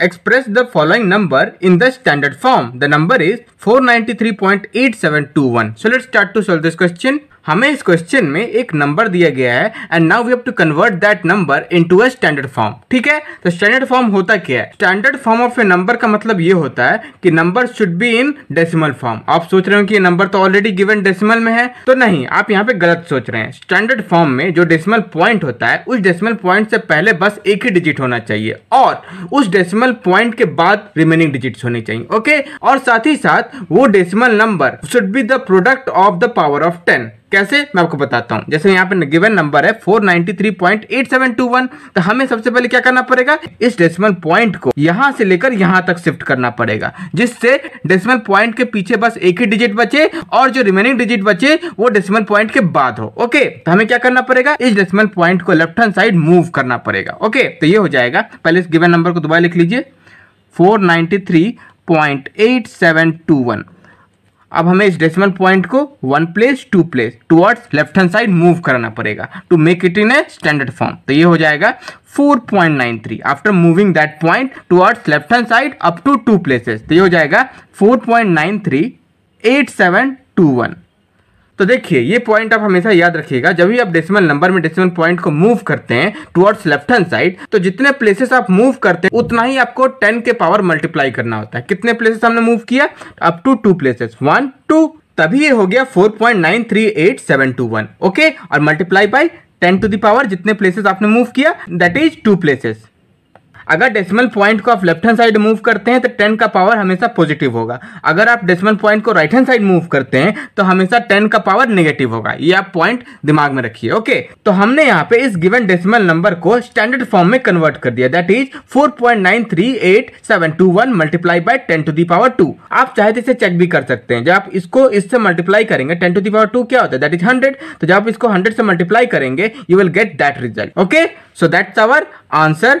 express the following number in the standard form. The number is 493.8721. So let's start to solve this question. हमें इस question में एक number दिया गया है and now we have to convert that number into a standard form ठीक है तो स्टैंडर्ड फॉर्म होता क्या है standard form of a number का मतलब ये होता है कि number should be in decimal form आप सोच रहे हो कि ये नंबर तो ऑलरेडी गिवन डेसिमल में है तो नहीं आप यहाँ पे गलत सोच रहे हैं स्टैंडर्ड फॉर्म में जो डेसिमल पॉइंट होता है उस डेसिमल पॉइंट से पहले बस एक ही डिजिट होना चाहिए और उस डेसिमल डेसिमल पॉइंट के बाद रिमेनिंग डिजिट्स होने चाहिए ओके और साथ ही साथ वो decimal number should be the product of the power of ten कैसे मैं आपको बताता हूं जैसे यहां पे गिवन नंबर है 493.8721 तो हमें सबसे पहले क्या करना पड़ेगा इस डेसिमल पॉइंट को यहां से लेकर यहां तक शिफ्ट करना पड़ेगा जिससे डेसिमल पॉइंट के पीछे बस एक ही डिजिट बचे और जो रिमेनिंग डिजिट बचे वो डेसिमल पॉइंट के बाद हो ओके तो हमें क्या करना पड़ेगा इस डेसिमल पॉइंट को लेफ्ट हैंड साइड मूव करना पड़ेगा ओके तो ये हो जाएगा पहले इस गिवन नंबर को दोबारा लिख लीजिए फोर अब हमें इस डेसिमल पॉइंट को one place two place towards left hand side move करना पड़ेगा to make it in a standard form तो ये हो जाएगा 4.93 after moving that point towards left hand side up to two places तो ये हो जाएगा 4.93 8721 तो देखिए ये पॉइंट आप हमेशा याद रखिएगा जब भी आप डेसिमल नंबर में डेसिमल पॉइंट को मूव करते हैं टुवर्ड्स लेफ्ट हैंड साइड तो जितने प्लेसेस आप मूव करते हैं उतना ही आपको टेन के पावर मल्टीप्लाई करना होता है कितने प्लेसेस हमने मूव किया up to two places one two तभी ये हो गया 4.938721 ओके और मल्टीप्लाई बाई 10 टू दावर जितने प्लेसेस आपने मूव किया दैट इज टू प्लेसेस अगर डेसिमल पॉइंट को आप लेफ्ट हैंड साइड मूव करते हैं तो टेन का पावर हमेशा पॉजिटिव होगा अगर आप डेसिमल पॉइंट को राइट हैंड साइड मूव करते हैं तो हमेशा टेन का पावर नेगेटिव होगा ये आप पॉइंट दिमाग में रखिए ओके तो हमने यहाँ पे इस गिवन डेसिमल नंबर को स्टैंडर्ड फॉर्म में कन्वर्ट कर दिया that is four point nine three multiply by ten to the power two आप चाहे तो इसे चेक भी कर सकते हैं जब आप इसको इससे मल्टीप्लाई करेंगे ten to the power two क्या होता है दैट इज हंड्रेड तो जब आप इसको हंड्रेड से मल्टीप्लाई करेंगे you will get that result okay so that's our answer